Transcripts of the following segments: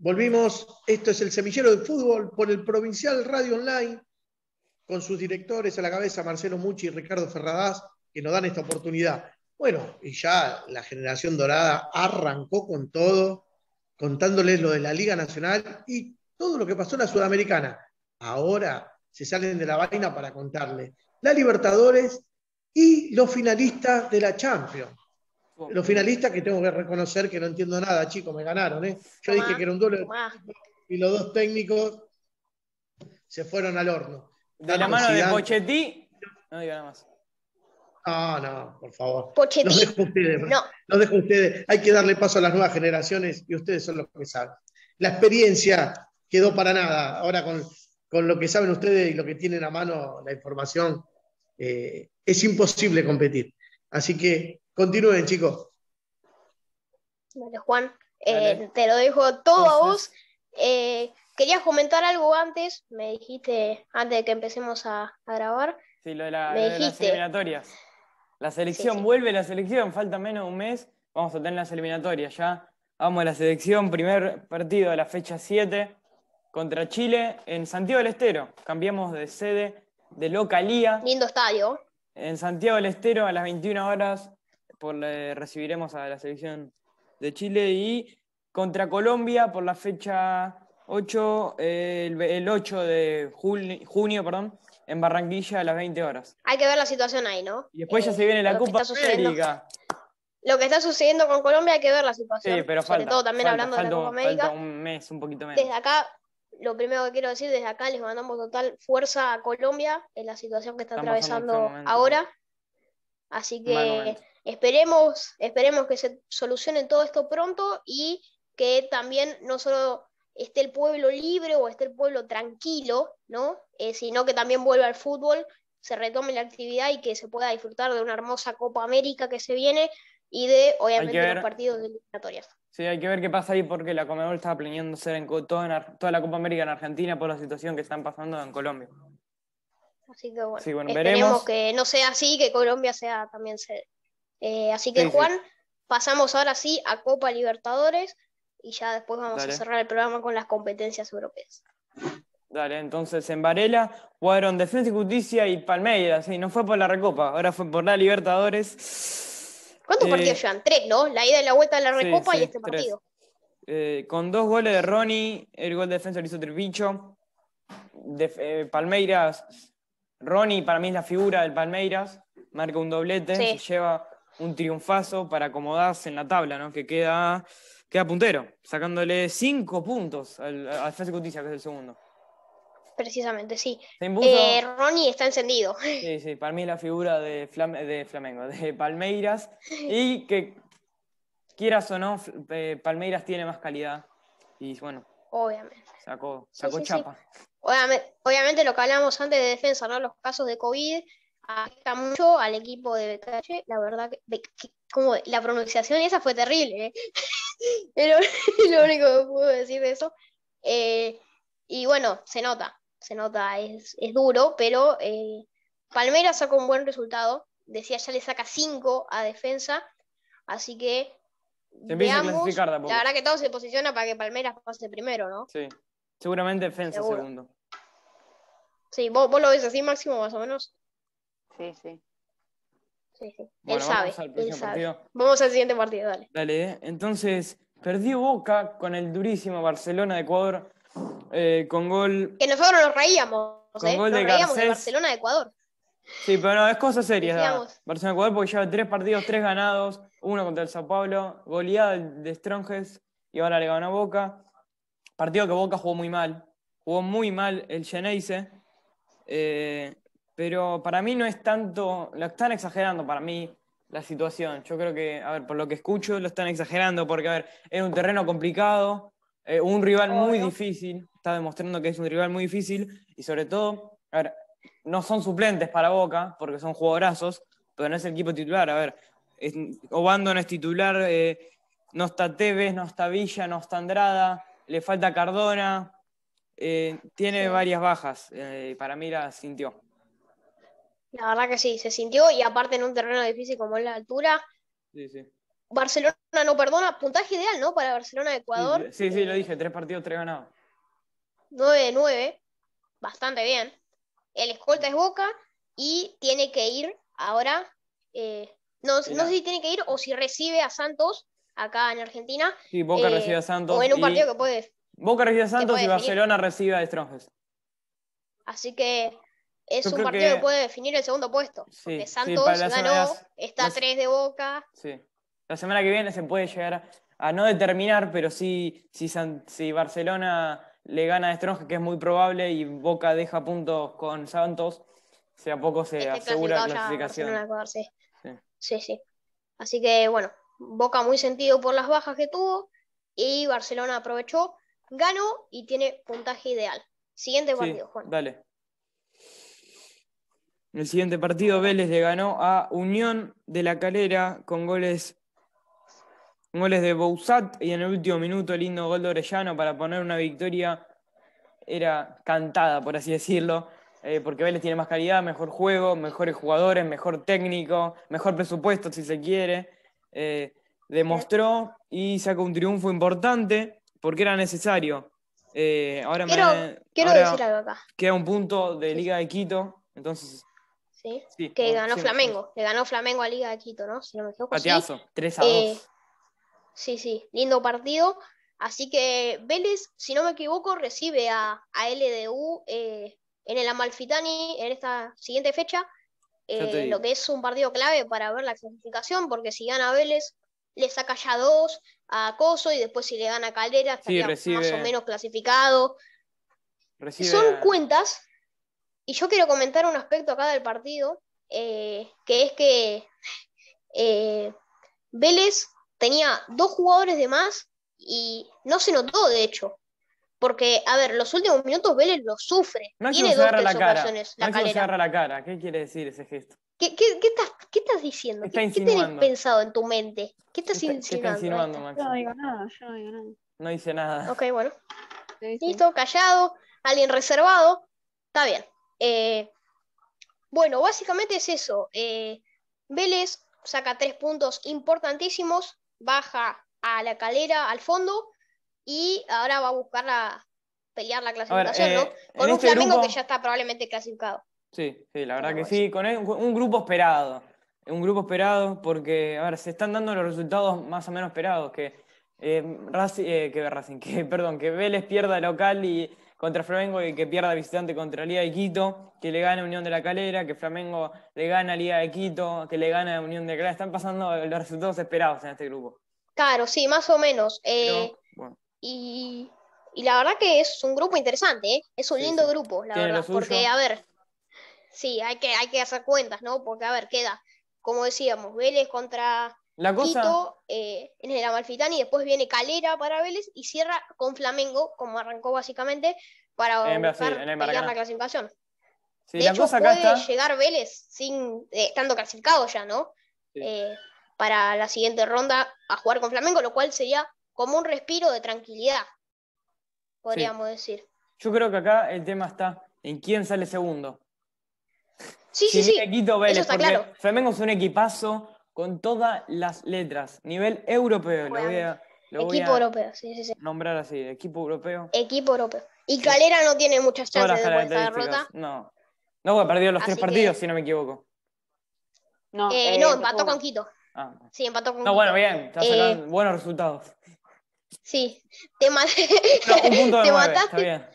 Volvimos, esto es el semillero del fútbol por el Provincial Radio Online, con sus directores a la cabeza, Marcelo Muchi y Ricardo Ferradas, que nos dan esta oportunidad. Bueno, y ya la generación dorada arrancó con todo, contándoles lo de la Liga Nacional y todo lo que pasó en la Sudamericana. Ahora se salen de la vaina para contarles la Libertadores y los finalistas de la Champions. Los finalistas que tengo que reconocer que no entiendo nada, chicos, me ganaron. ¿eh? Yo dije que era un duelo y los dos técnicos se fueron al horno. De la mano de Pochetti, no nada más. No, no, por favor. Pochetti. Los dejo, ustedes, no. dejo ustedes. Hay que darle paso a las nuevas generaciones y ustedes son los que saben. La experiencia quedó para nada. Ahora con, con lo que saben ustedes y lo que tienen a mano, la información, eh, es imposible competir. Así que Continúen, chicos. Vale, Juan, eh, te lo dejo todo a vos. Eh, querías comentar algo antes, me dijiste, antes de que empecemos a, grabar. Sí, lo de, las eliminatorias. La selección, vuelve la selección, falta menos de un mes, vamos a tener las eliminatorias ya. Vamos a la selección, primer partido de la fecha 7 contra Chile en Santiago del Estero. Cambiamos de sede, de localía. Lindo estadio. En Santiago del Estero a las 21 horas por recibiremos a la selección de Chile y contra Colombia por la fecha 8, el, 8 de junio, perdón, en Barranquilla a las 20 horas. Hay que ver la situación ahí, ¿no? Y después ya se viene la eh, Copa América. Lo que está sucediendo con Colombia hay que ver la situación. Sí, pero falta, Sobre todo también hablando de la Copa América. un mes, un poquito menos. Desde acá, lo primero que quiero decir, desde acá les mandamos total fuerza a Colombia en la situación que está atravesando ahora. Así que Esperemos, esperemos que se solucione todo esto pronto y que también no solo esté el pueblo libre o esté el pueblo tranquilo, ¿no? Eh, sino que también vuelva al fútbol, se retome la actividad y que se pueda disfrutar de una hermosa Copa América que se viene y de, obviamente, los partidos de Sí, hay que ver qué pasa ahí porque la Comebol está planeando hacer en, todo en, toda la Copa América en Argentina por la situación que están pasando en Colombia. Así que bueno, esperemos que no sea así, que Colombia sea también sede. Eh, así que, Juan, pasamos ahora sí a Copa Libertadores y ya después vamos a cerrar el programa con las competencias europeas. Dale, entonces en Varela jugaron Defensa y Justicia y Palmeiras, y no fue por la Recopa, ahora fue por la Libertadores. ¿Cuántos eh, partidos llevan? Tres, ¿no? La ida y la vuelta de la Recopa y este partido. Eh, con dos goles de Ronnie, el gol de defensa lo hizo Tripicho. Palmeiras, Ronnie para mí es la figura del Palmeiras, marca un doblete, se lleva un triunfazo para acomodarse en la tabla, ¿no? Que queda, queda puntero, sacándole cinco puntos al, al Flásico que es el segundo. Precisamente, sí. Eh, Ronnie está encendido. Sí, sí, para mí es la figura de, de Flamengo, de Palmeiras. Y que quieras o no, eh, Palmeiras tiene más calidad. Y bueno. Obviamente. Sacó, chapa. Obviamente, lo que hablamos antes de defensa, ¿no? Los casos de COVID afecta mucho al equipo de Becalle, la verdad que, como la pronunciación esa fue terrible, pero ¿eh? lo único que puedo decir de eso. Eh, y bueno, se nota, se nota, es, duro, pero eh, Palmera sacó un buen resultado, decía ya le saca 5 a defensa, así que veamos, la verdad que todo se posiciona para que Palmera pase primero, ¿no? Sí, seguramente defensa segundo. Sí, ¿vos, ¿vos, lo ves así máximo más o menos. Sí, sí. él sabe. Vamos al, siguiente partido, dale. Dale, eh. entonces perdió Boca con el durísimo Barcelona de Ecuador eh, con gol. Que nosotros nos reíamos, con eh. gol de reíamos Barcelona de Ecuador. Sí, pero no, es cosa seria. Barcelona de Ecuador porque lleva tres partidos, tres ganados, uno contra el Sao Paulo, goleada de Stronges y ahora le ganó Boca. Partido que Boca jugó muy mal. Jugó muy mal el Geneise. Eh, pero para mí no es tanto, lo están exagerando para mí la situación. Yo creo que, a ver, por lo que escucho, lo están exagerando porque, a ver, es un terreno complicado, eh, un rival muy difícil, está demostrando que es un rival muy difícil y sobre todo, a ver, no son suplentes para Boca porque son jugadorazos, pero no es el equipo titular, a ver, Obando no es titular, eh, no está Tevez, no está Villa, no está Andrada, le falta Cardona, eh, tiene varias bajas, para mí la sintió. La verdad que sí, se sintió y aparte en un terreno difícil como es la altura. Sí, sí. Barcelona no perdona, puntaje ideal, ¿no? Para Barcelona Ecuador. Sí, sí, lo dije, tres partidos, tres ganados. 9 9, bastante bien. El escolta es Boca y tiene que ir ahora, eh, no, no, sé si tiene que ir o si recibe a Santos acá en Argentina. Sí, Boca eh, recibe a Santos. O en un partido que puede. Boca recibe a Santos y Barcelona recibe a Strongest. Así que es un partido que... puede definir el segundo puesto. Santos ganó, está a tres de boca. Sí. La semana que viene se puede llegar a, no determinar, pero sí, si, Barcelona le gana a Stronge, que es muy probable, y Boca deja puntos con Santos, si a poco se este asegura la clasificación. sí. sí, Así que bueno, Boca muy sentido por las bajas que tuvo y Barcelona aprovechó, ganó y tiene puntaje ideal. Siguiente partido, Juan. Dale. En el siguiente partido, Vélez le ganó a Unión de la Calera con goles, goles de Bouzat y en el último minuto el lindo gol de Orellano para poner una victoria. Era cantada, por así decirlo, eh, porque Vélez tiene más calidad, mejor juego, mejores jugadores, mejor técnico, mejor presupuesto si se quiere. Eh, demostró y sacó un triunfo importante porque era necesario. Eh, ahora quiero, quiero decir algo acá. Queda un punto de Liga de Quito, entonces este, que ganó Flamengo. Le ganó Flamengo a Liga de Quito, ¿no? Si no 3 a 2. Eh, sí, sí, lindo partido. Así que Vélez, si no me equivoco, recibe a, a LDU eh, en el Amalfitani en esta siguiente fecha. Eh, lo que es un partido clave para ver la clasificación, porque si gana Vélez, le saca ya dos a Coso y después si le gana Caldera, más o menos clasificado. Son cuentas y yo quiero comentar un aspecto acá del partido, eh, que es que eh, Vélez tenía dos jugadores de más y no se notó, de hecho. Porque, a ver, los últimos minutos Vélez lo sufre. No Tiene se agarra la cara. La se agarra la cara. ¿Qué quiere decir ese gesto? ¿Qué, qué, estás, qué estás, diciendo? ¿Qué, tenés pensado en tu mente? ¿Qué estás insinuando? no digo nada, no digo nada. No dice nada. Ok, bueno. Listo, callado, alguien reservado. Está bien. Eh, bueno, básicamente es eso. Eh, Vélez saca tres puntos importantísimos, baja a la calera, al fondo, y ahora va a buscar pelear la clasificación, ¿no? Eh, con un este Flamengo que ya está probablemente clasificado. Sí, la verdad que sí, con e, un grupo esperado. Un grupo esperado porque, a ver, se están dando los resultados más o menos esperados, que, que, que, perdón, que Vélez pierda local y contra Flamengo y que pierda visitante contra Liga de Quito, que le gane Unión de la Calera, que Flamengo le gana Liga de Quito, que le gana Unión de la Calera. Están pasando los resultados esperados en este grupo. Claro, sí, más o menos. Eh, y, la verdad que es un grupo interesante, eh, es un lindo grupo, la verdad. Porque, a ver, sí, hay que, hay que hacer cuentas, ¿no? Porque, a ver, queda, como decíamos, Vélez contra la cosa... Quito en eh, el Amalfitani, después viene Calera para Vélez y cierra con Flamengo, como arrancó básicamente, para en la clasificación. de puede llegar Vélez sin, eh, estando clasificado ya, ¿no? Eh, para la siguiente ronda a jugar con Flamengo, lo cual sería como un respiro de tranquilidad, podríamos decir. Yo creo que acá el tema está en quién sale segundo. Sí, sí, sí. Vélez, Eso Flamengo es un equipazo, con todas las letras, nivel europeo. voy a, equipo europeo, sí, sí, sí. Nombrar así, equipo europeo. Equipo europeo. Y Calera no tiene muchas chances de esta derrota. No. No, ha perdido los tres partidos, si no me equivoco. No, eh, eh no empató con Quito. Ah. Sí, empató con Quito. No, bueno, bien, eh, buenos resultados. Sí, te, te mataste. Está bien.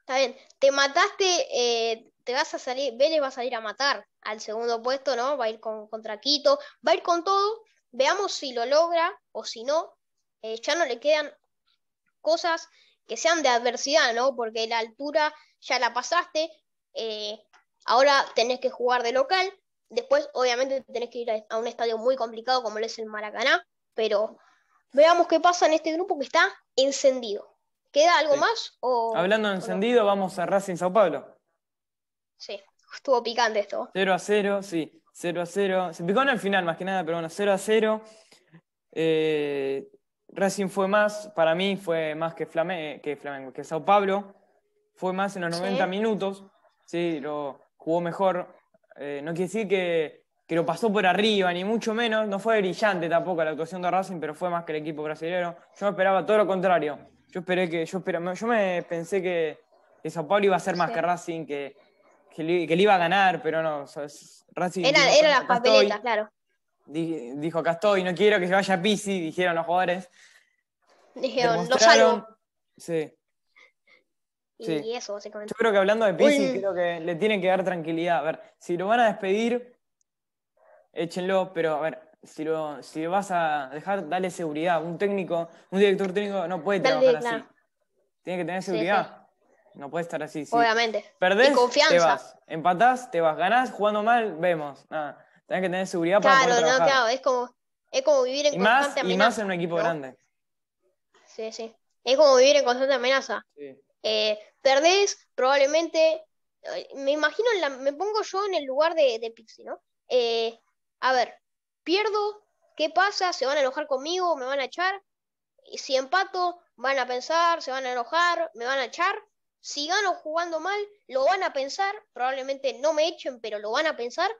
Está bien. Te mataste, eh, te vas a salir, Vélez va a salir a matar al segundo puesto, ¿no? Va a ir con, contra Quito, va a ir con todo. Veamos si lo logra o si no. Eh, ya no le quedan cosas que sean de adversidad, ¿no? Porque la altura ya la pasaste, eh, ahora tenés que jugar de local, después obviamente tenés que ir a, un estadio muy complicado como lo es el Maracaná, pero veamos qué pasa en este grupo que está encendido. ¿Queda algo más? Hablando de encendido, vamos a Racing Sao Paulo. Sí estuvo picante esto. 0 a 0, sí, 0 a 0. Se picó en el final más que nada, pero bueno, 0 a 0. Eh, Racing fue más, para mí fue más que, Flamengo, eh, que Flamengo, que Sao Paulo. Fue más en los 90 minutos. Sí, lo jugó mejor. Eh, no quiere decir que, lo pasó por arriba, ni mucho menos. No fue brillante tampoco la actuación de Racing, pero fue más que el equipo brasileño. Yo esperaba todo lo contrario. Yo esperé que, yo yo me pensé que, Sao Paulo iba a ser más que Racing, que, que le, iba a ganar, pero no. era, las papeletas, claro. Dijo, Castó, y no quiero que se vaya a Pisi, dijeron los jugadores. Dijeron, lo salvo. Sí. Y eso, básicamente. Yo creo que hablando de Pisi, creo que le tienen que dar tranquilidad. A ver, si lo van a despedir, échenlo, pero a ver, si lo, si vas a dejar, dale seguridad. Un técnico, un director técnico no puede trabajar así. Tiene que tener seguridad no puede estar así. Sí. Obviamente. Perdés, te vas. Empatás, te vas. Ganás, jugando mal, vemos. Nada. Tenés que tener seguridad para poder no, Claro, es como, es como vivir en constante amenaza. Y más en un equipo grande. Sí, sí. Es como vivir en constante amenaza. Eh, perdés, probablemente. Eh, me imagino, me pongo yo en el lugar de, de Pixie, ¿no? Eh, a ver, pierdo, ¿qué pasa? ¿Se van a enojar conmigo? ¿Me van a echar? Si empato, van a pensar, se van a enojar, me van a echar. Si gano jugando mal, lo van a pensar, probablemente no me echen, pero lo van a pensar.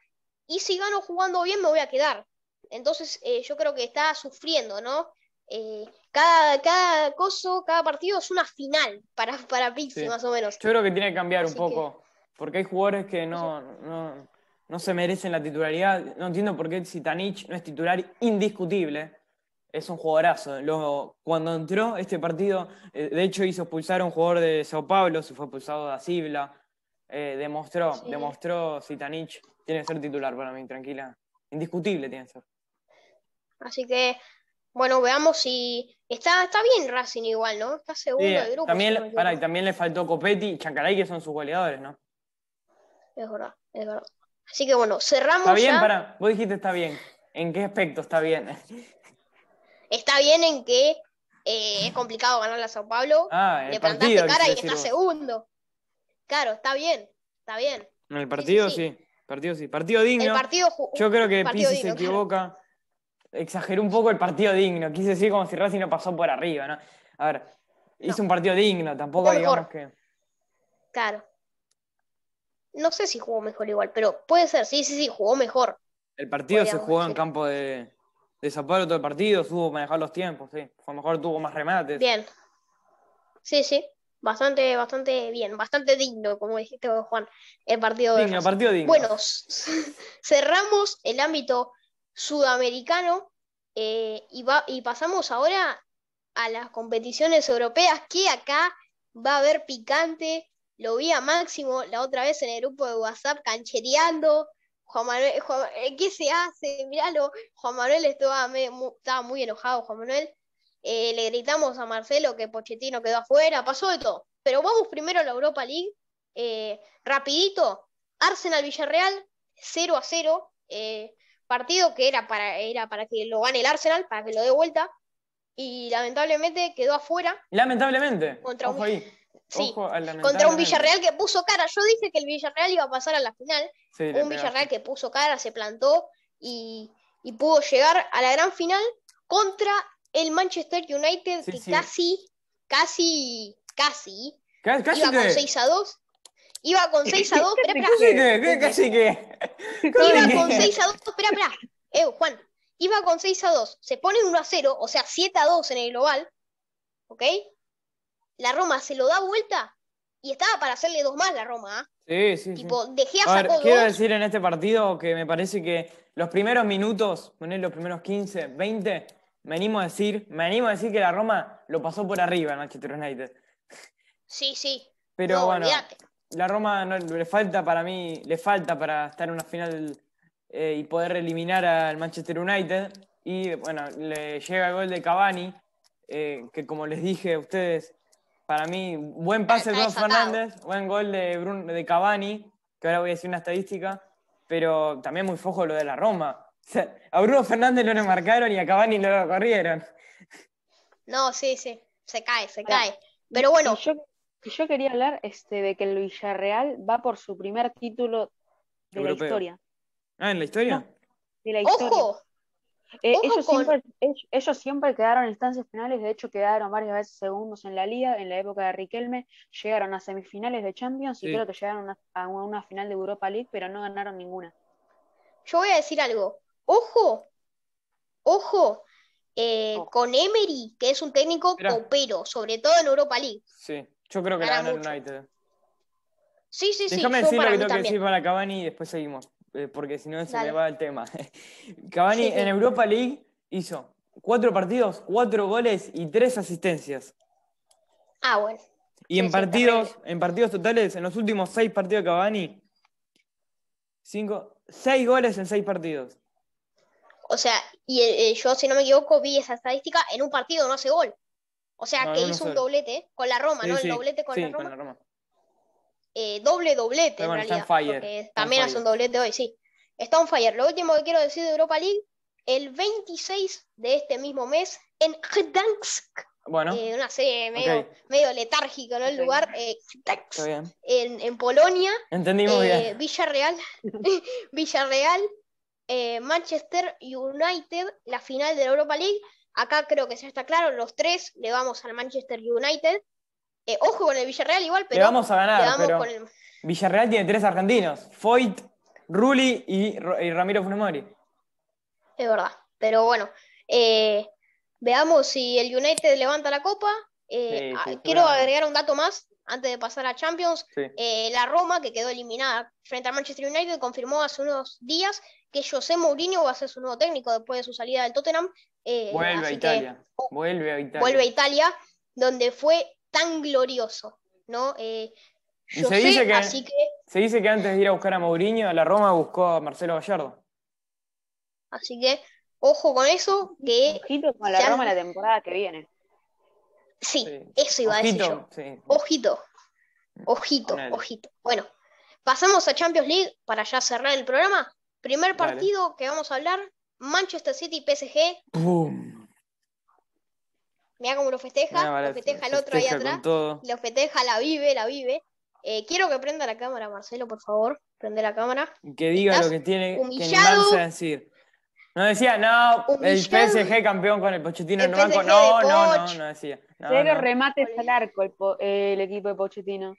Y si gano jugando bien, me voy a quedar. Entonces eh, yo creo que está sufriendo, ¿no? Eh, cada, cada coso, cada partido es una final para, para más o menos. Yo creo que tiene que cambiar un poco, porque hay jugadores que no, no, se merecen la titularidad. No entiendo por qué Zitanich no es titular indiscutible es un jugadorazo. Luego, cuando entró este partido, eh, de hecho hizo expulsar a un jugador de Sao Paulo, se fue pulsado de Asibla, Eh, demostró, demostró Sitanich. Tiene que ser titular para mí, tranquila. Indiscutible tiene que ser. Así que, bueno, veamos si. Está, está bien Racing igual, ¿no? Está seguro grupo. También, y también le faltó Copetti y Chacaray, que son sus goleadores, ¿no? Es verdad, es verdad. Así que bueno, cerramos. Está bien, para. Vos dijiste está bien. ¿En qué aspecto está bien? Está bien en que eh, es complicado ganarle a Sao Paulo. Ah, le plantaste cara y está segundo. Claro, está bien, está bien. En el partido sí. Partido sí. Partido digno. partido Yo creo que Pizzi se equivoca. Exageró un poco el partido digno. Quise decir como si Racing no pasó por arriba, ¿no? A ver, hizo un partido digno, tampoco digamos que. Claro. No sé si jugó mejor igual, pero puede ser, sí, sí, sí, jugó mejor. El partido se jugó en campo de, Desaparo todo el partido, supo manejar los tiempos, sí. A lo mejor tuvo más remates. Bien. Sí, sí. Bastante, bastante bien, bastante digno, como dijiste Juan, el partido digno, partido digno. Bueno, cerramos el ámbito sudamericano eh, y, y pasamos ahora a las competiciones europeas, que acá va a haber picante. Lo vi a Máximo la otra vez en el grupo de WhatsApp canchereando, Juan Manuel, eh, ¿qué se hace? Míralo, Juan Manuel estaba, muy enojado, Juan Manuel. Eh, le gritamos a Marcelo que Pochettino quedó afuera, pasó de todo. Pero vamos primero a la Europa League, eh, rapidito, Arsenal Villarreal, 0 a 0, partido que era para, que lo gane el Arsenal, para que lo dé vuelta, y lamentablemente quedó afuera. Lamentablemente. Contra Ojo ahí. Sí, contra un Villarreal que puso cara. Yo dije que el Villarreal iba a pasar a la final. un Villarreal que puso cara, se plantó y, y, pudo llegar a la gran final contra el Manchester United que casi, casi, casi, iba con 6 a 2. Iba con 6 a 2, espera, que. Iba con 6 a 2, espera, espera. Eh, Juan, iba con 6 a 2. Se pone 1 a 0, o sea, 7 a 2 en el global. ¿Ok? la Roma se lo da vuelta y estaba para hacerle dos más la Roma. ¿ah? Sí, sí. Tipo, Quiero decir en este partido que me parece que los primeros minutos, poner los primeros 15, 20, me animo a decir, me animo a decir que la Roma lo pasó por arriba Manchester United. Sí, sí. Pero bueno, la Roma le falta para mí, le falta para estar en una final eh, y poder eliminar al Manchester United. Y bueno, le llega el gol de Cavani, eh, que como les dije a ustedes, para mí, buen pase de Bruno Fernández, buen gol de, Bruno, de Cavani, que ahora voy a decir una estadística, pero también muy fojo lo de la Roma. O sea, a Bruno Fernández lo marcaron y a Cavani lo corrieron. No, sí, sí, se cae, se cae. Pero bueno. Yo, yo quería hablar este, de que el Villarreal va por su primer título de la historia. Ah, ¿en la historia? de la historia. ¡Ojo! Eh, ellos, siempre, quedaron en instancias finales, de hecho quedaron varias veces segundos en la liga, en la época de Riquelme, llegaron a semifinales de Champions y creo que llegaron a, una final de Europa League, pero no ganaron ninguna. Yo voy a decir algo, ojo, ojo, eh, con Emery, que es un técnico copero, sobre todo en Europa League. Sí, yo creo que ganó United. Sí, sí, sí. Déjame decir lo que tengo que decir para Cavani y después seguimos. Eh, porque si no se me va el tema. Cavani en Europa League hizo cuatro partidos, cuatro goles y tres asistencias. Ah, bueno. Y en partidos, en partidos totales, en los últimos seis partidos de Cavani, cinco, seis goles en seis partidos. O sea, y eh, eh, yo, si no me equivoco, vi esa estadística, en un partido no hace gol. O sea, que hizo un doblete con la Roma, ¿no? El doblete con la Roma. Eh, doble doblete. También hace un doblete hoy, sí. Está un fire. Lo último que quiero decir de Europa League, el 26 de este mismo mes en Gdansk. Bueno. Eh, una serie medio, medio letárgica, ¿no? El lugar. Eh, en, en, Polonia. Entendimos eh, bien. Villarreal. Villarreal. Manchester United, la final de la Europa League. Acá creo que ya está claro, los tres le vamos al Manchester United. Eh, ojo con el Villarreal igual, pero. Le vamos a ganar. Villarreal tiene tres argentinos: Foyt, Ruli y, Ramiro Funemori. Es verdad. Pero bueno, eh, veamos si el United levanta la copa. Eh, ah, quiero agregar un dato más antes de pasar a Champions. la Roma, que quedó eliminada frente al Manchester United, confirmó hace unos días que José Mourinho va a ser su nuevo técnico después de su salida del Tottenham. vuelve a Italia. vuelve a Italia. Vuelve a Italia, donde fue tan glorioso, ¿no? Eh, se, dice que, se dice que antes de ir a buscar a Mourinho, la Roma buscó a Marcelo Gallardo. Así que, ojo con eso, que... Ojito con la Roma la temporada que viene. Sí, eso iba a decir yo. Ojito, mm. ojito, ojito. Bueno, pasamos a Champions League para ya cerrar el programa. Primer partido que vamos a hablar, Manchester City-PSG. ¡Bum! Mira cómo lo festeja, lo festeja el otro ahí atrás, lo festeja, la vive, la vive. Eh, quiero que prenda la cámara, Marcelo, por favor. Prende la cámara. Que diga lo que tiene humillado, que a decir. No decía, no, el PSG campeón con el Pochettino en el No, no, no, no decía. Cero remates al arco el, equipo de Pochettino.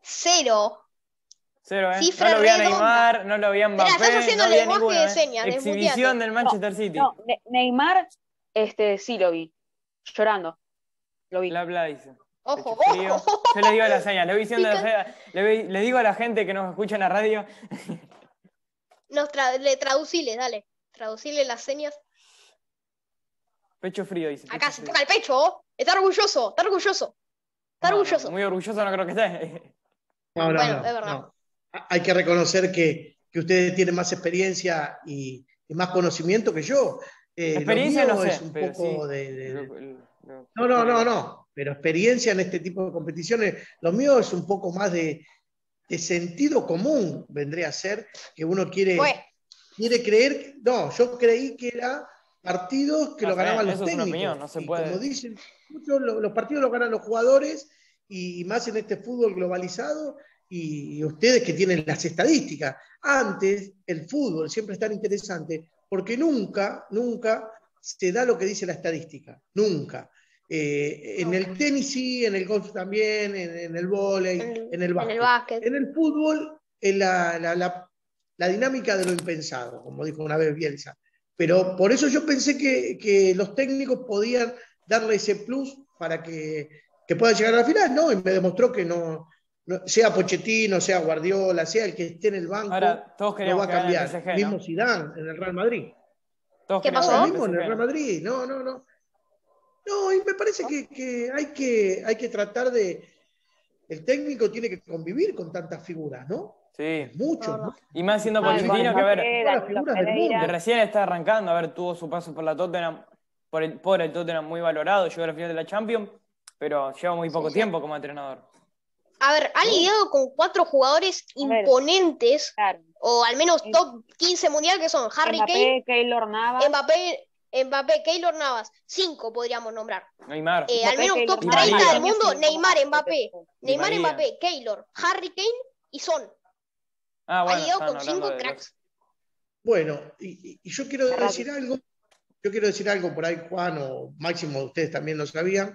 Cero. Cero, ¿eh? Cifra no lo Neymar, no lo habían Mbappé. estás haciendo lenguaje de ¿eh? señas. Exhibición del Manchester City. No, Neymar, este, sí lo vi llorando. Lo vi. La dice Ojo, frío. Yo le digo a las le, la, le, digo a la gente que nos escucha en la radio. Nos le traducile, dale. traducirle las señas. Pecho frío, dice. Acá se toca el pecho. Está orgulloso, está orgulloso. Está orgulloso. muy orgulloso no creo que esté. bueno, es verdad. Hay que reconocer que, que ustedes tienen más experiencia y más conocimiento que yo experiencia no No, no, no, pero experiencia en este tipo de competiciones, lo mío es un poco más de, sentido común, vendría a ser, que uno quiere, quiere creer, no, yo creí que era partidos que lo ganaban los técnicos. no Como dicen, los partidos los ganan los jugadores y más en este fútbol globalizado y, ustedes que tienen las estadísticas. Antes el fútbol siempre es tan interesante porque nunca, nunca se da lo que dice la estadística, nunca. Eh, en el tenis sí, en el golf también, en, el vóley, en, el básquet. En el fútbol, en la, dinámica de lo impensado, como dijo una vez Bielsa. Pero por eso yo pensé que, los técnicos podían darle ese plus para que, que pueda llegar a la final, ¿no? Y me demostró que no, sea Pochettino, sea Guardiola, sea el que esté en el banco, todos no va a cambiar. Mismo Zidane en el Real Madrid. ¿Qué pasó? en el Real Madrid. No, no, no. No, y me parece que, hay que hay que tratar de. El técnico tiene que convivir con tantas figuras, ¿no? Sí. mucho y más siendo Pochettino, que a ver. recién está arrancando, a ver, tuvo su paso por la Tottenham, por el, por el Tottenham muy valorado, llegó a la final de la Champions, pero lleva muy poco tiempo como entrenador. A ver, ha lidiado con cuatro jugadores imponentes, o al menos top 15 mundial, que son Harry Kane, Keylor Navas. Mbappé, Mbappé, Keylor Navas. Cinco podríamos nombrar. Neymar. Eh, al menos top 30 del mundo, Neymar, Mbappé. Neymar, Mbappé, Keylor, Harry Kane y Son. Ah, ha lidiado con cinco cracks. Bueno, y, yo quiero decir algo, yo quiero decir algo por ahí, Juan, o Máximo, ustedes también lo sabían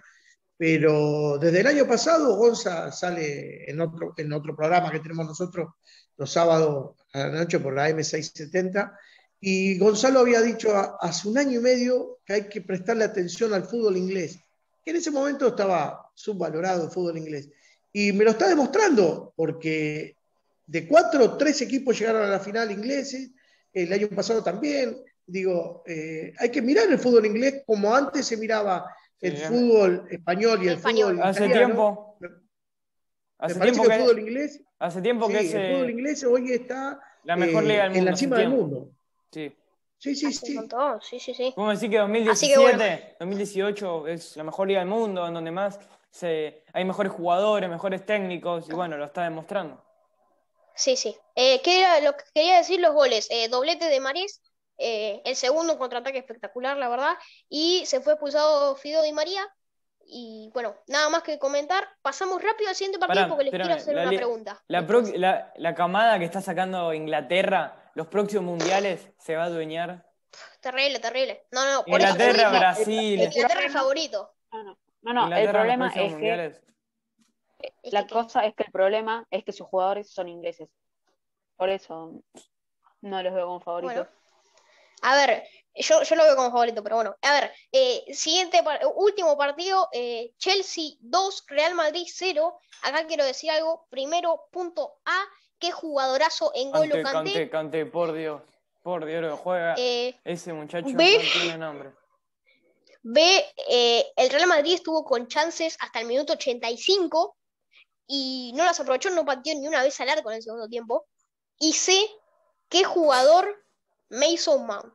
pero desde el año pasado Gonza sale en otro, en otro programa que tenemos nosotros los sábados a la noche por la M670. Y Gonzalo había dicho hace un año y medio que hay que prestarle atención al fútbol inglés, que en ese momento estaba subvalorado el fútbol inglés. Y me lo está demostrando, porque de cuatro, tres equipos llegaron a la final ingleses, el año pasado también. Digo, eh, hay que mirar el fútbol inglés como antes se miraba el fútbol español y el, fútbol hace tiempo hace tiempo que, el fútbol inglés hace tiempo que el fútbol inglés hoy está la mejor liga eh, del mundo, en la cima del mundo sí sí sí sí vamos a decir que 2017 2018 es la mejor liga del mundo en donde más se, hay mejores jugadores mejores técnicos y bueno lo está demostrando sí sí eh, qué era lo que quería decir los goles eh, doblete de Maris eh, el segundo, contraataque espectacular, la verdad. Y se fue expulsado Fido y María. Y bueno, nada más que comentar. Pasamos rápido al siguiente partido porque les quiero hacer una pregunta. La, la, la, camada que está sacando Inglaterra, los próximos mundiales, se va a adueñar. Terrible, terrible. No, no, por Inglaterra, Brasil. Inglaterra es favorito. No, no, el problema es que. La cosa es que el problema es que sus jugadores son ingleses. Por eso no los veo como favoritos. A ver, yo, lo veo como favorito, pero bueno. A ver, eh, siguiente, último partido, eh, Chelsea 2, Real Madrid 0. Acá quiero decir algo. Primero, punto A, qué jugadorazo en gol Canté, Canté, cante por Dios. Por Dios, juega. Eh, ese muchacho no tiene nombre. B, el Real Madrid estuvo con chances hasta el minuto 85 y no las aprovechó, no pateó ni una vez al arco en el segundo tiempo. Y C, qué jugador Mason Mount.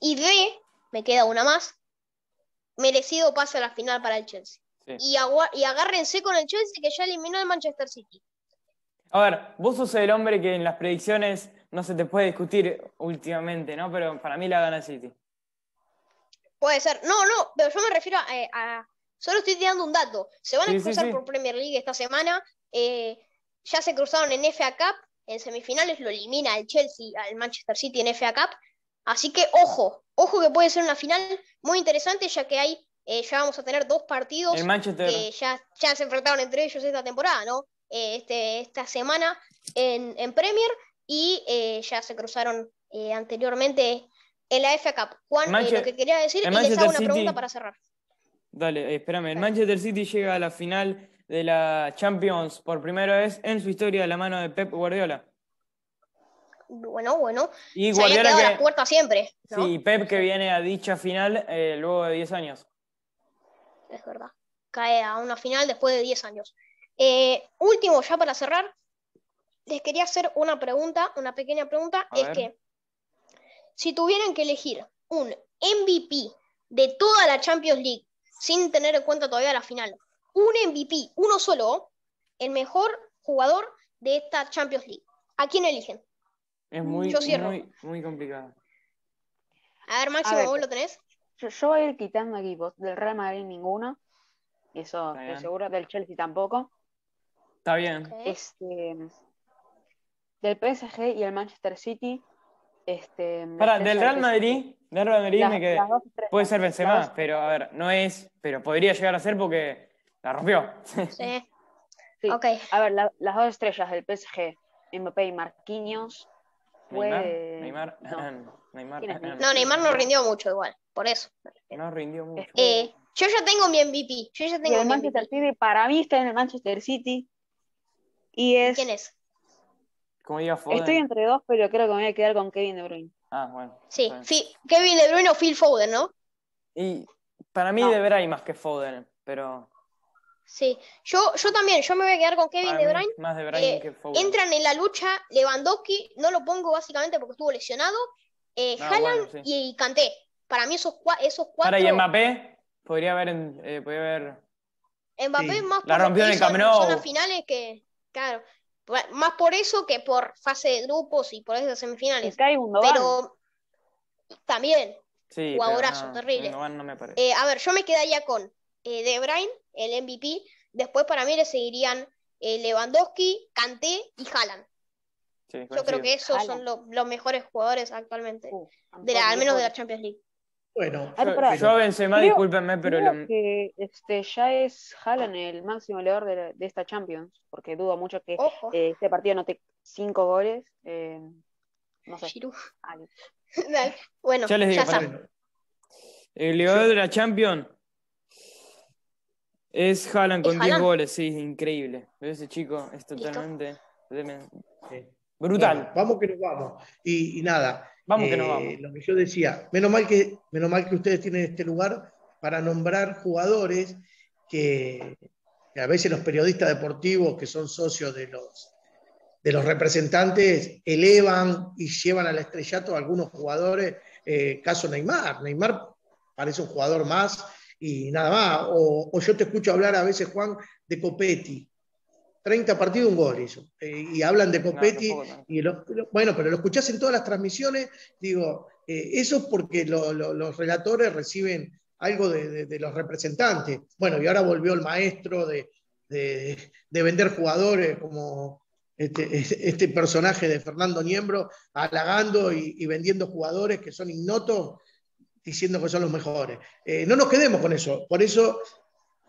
Y D, me queda una más, merecido pase a la final para el Chelsea. Y, y agárrense con el Chelsea que ya eliminó el Manchester City. A ver, vos sos el hombre que en las predicciones no se te puede discutir últimamente, ¿no? Pero para mí la gana el City. Puede ser. No, no, pero yo me refiero eh, a. solo estoy tirando un dato. Se van a cruzar por Premier League esta semana. Eh, ya se cruzaron en FA Cup en semifinales lo elimina el Chelsea, al Manchester City en FA Cup. Así que ojo, ojo que puede ser una final muy interesante, ya que hay, eh, ya vamos a tener dos partidos que ya, se enfrentaron entre ellos esta temporada, ¿no? Eh, este, esta semana en, Premier y eh, ya se cruzaron anteriormente en la FA Cup. Juan, lo que quería decir, es que les hago una pregunta para cerrar. Dale, espérame, el Manchester City llega a la final de la Champions por primera vez en su historia de la mano de Pep Guardiola. Bueno, bueno. Y Guardiola que, la puerta siempre. Sí, Pep que viene a dicha final eh, luego de 10 años. Es verdad. Cae a una final después de 10 años. Eh, último, ya para cerrar, les quería hacer una pregunta, una pequeña pregunta. es que si tuvieran que elegir un MVP de toda la Champions League sin tener en cuenta todavía la final, un MVP, uno solo, el mejor jugador de esta Champions League. ¿A quién eligen? Es muy, muy, complicado. A ver, Máximo, ¿vos lo tenés? Yo, voy a ir quitando equipos. Del Real Madrid ninguno. Eso, estoy seguro. Del Chelsea tampoco. Está bien. Este, del PSG y el Manchester City. Este, Para, del Real Madrid, del Real Madrid me Puede ser Benzema, más pero a ver, no es, pero podría llegar a ser porque la rompió. Sí. sí. A ver, las dos estrellas del PSG, Mbappé y Marquinhos. Fue... Neymar. Neymar. No. Neymar. no. rindió mucho igual, por eso. No rindió mucho. Eh, eh, yo ya tengo mi MVP. Yo ya tengo el Manchester City para mí está en el Manchester City. Y es... ¿Quién es? diga Foden. Estoy entre dos, pero creo que me voy a quedar con Kevin De Bruyne. Ah, bueno. Sí, Kevin De Bruyne o Phil Foden, ¿no? Y para mí de De Bruyne más que Foden, pero... Sí, yo, yo también, yo me voy a quedar con Kevin De Bruyne. Eh, entran en la lucha, Lewandowski, no lo pongo básicamente porque estuvo lesionado, eh, y Kanté. Para mí esos, esos cuatro... Para y Mbappé, podría haber... Eh, podría haber... Mbappé más la rompió en finales que... Claro, más por eso que por fase de grupos y por esas semifinales. Pero también, sí, terrible. Eh, a ver, yo me quedaría con eh, De Bruyne, el MVP. Después para mí le seguirían eh, Lewandowski, Kanté y Haaland. Yo creo que esos son los mejores jugadores actualmente, de al menos de la Champions League. Bueno, yo discúlpenme, pero este, ya es Haaland el máximo goleador de, esta Champions, porque dudo mucho que eh, este partido no te cinco goles. Eh, no sé. Bueno, ya saben. El goleador de la Champions, es Haaland con 10 goles, sí, increíble. ese chico es totalmente brutal. vamos que nos vamos. Y, nada. Vamos que nos eh, vamos. Lo que yo decía, menos mal que, menos mal que ustedes tienen este lugar para nombrar jugadores que, a veces los periodistas deportivos que son socios de los, de los representantes elevan y llevan al estrellato a algunos jugadores, eh, caso Neymar. Neymar parece un jugador más y nada más. O, yo te escucho hablar a veces, Juan, de Copetti. 30 partidos, un gol eh, y hablan de Copetti. Y bueno, pero lo escuchás en todas las transmisiones. Digo, eh, eso es porque los relatores reciben algo de, los representantes. Bueno, y ahora volvió el maestro de, vender jugadores como este, este, personaje de Fernando Niembro, halagando y, y vendiendo jugadores que son ignotos diciendo que son los mejores. Eh, no nos quedemos con eso. Por eso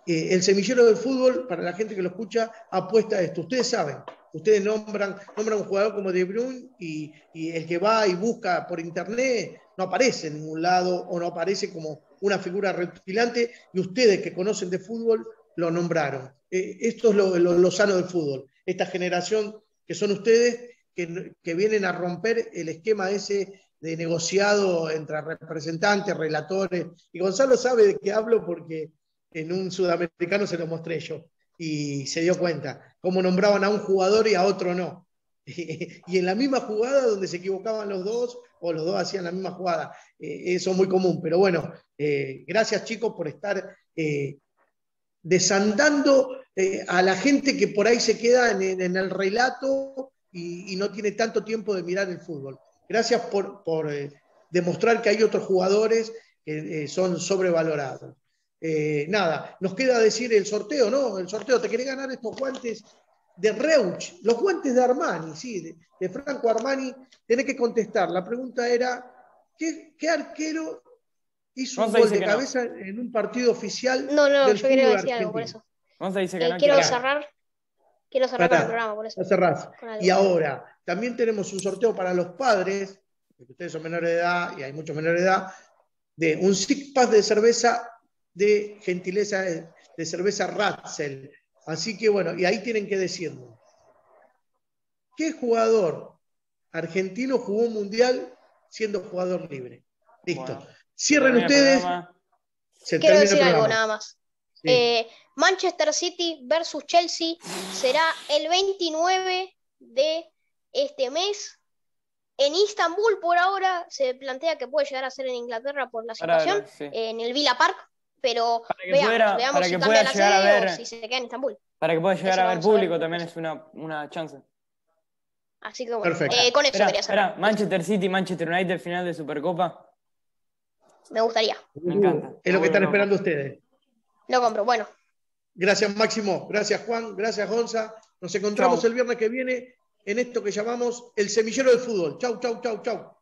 eh, el semillero del fútbol, para la gente que lo escucha, apuesta a esto. Ustedes saben, ustedes nombran, nombran un jugador como De Bruyne y, el que va y busca por internet no aparece en ningún lado o no aparece como una figura reptilante y ustedes que conocen de fútbol lo nombraron. Eh, esto es lo, sano del fútbol. Esta generación que son ustedes que, que vienen a romper el esquema ese de negociado entre representantes, relatores, y Gonzalo sabe de qué hablo porque en un sudamericano se lo mostré yo y se dio cuenta cómo nombraban a un jugador y a otro no. y en la misma jugada donde se equivocaban los dos o los dos hacían la misma jugada. Eh, eso es muy común, pero bueno, eh, gracias chicos por estar eh, desandando a la gente que por ahí se queda en, el relato y no tiene tanto tiempo de mirar el fútbol. Gracias por, eh, demostrar que hay otros jugadores que eh, son sobrevalorados. Eh, nada, nos queda decir el sorteo, ¿no? El sorteo, ¿te querés ganar estos guantes de Reuch? Los guantes de Armani, sí, de, Franco Armani. Tenés que contestar. La pregunta era, ¿qué, arquero hizo un gol de cabeza en un partido oficial? No, no, yo quería decir algo por eso. decir que no quiero cerrar Quiero cerrar el programa, por eso. Y ahora, también tenemos un sorteo para los padres, porque ustedes son menores de edad y hay muchos menores de edad, de un six de cerveza de gentileza, eh, de cerveza Ratzel. Así que bueno, y ahí tienen que decirme ¿Qué jugador argentino jugó mundial siendo jugador libre? Listo. Cierren ustedes. Quiero decir algo nada más. Eh, Manchester City versus Chelsea será el 29 de este mes. En Istanbul por ahora se plantea que puede llegar a ser en Inglaterra por la situación, en el Villa Park, pero veamos, si cambia la si se queda en Istanbul. Para que pueda llegar a ver público también es una, chance. Así que eh, con eso quería Manchester City, Manchester United, final de Supercopa. Me gustaría. Me encanta. Es lo que están esperando ustedes lo compro. Bueno. Gracias, Máximo. Gracias, Juan. Gracias, Gonza. Nos encontramos el viernes que viene en esto que llamamos el semillero del fútbol. Chau, chau, chau, chau.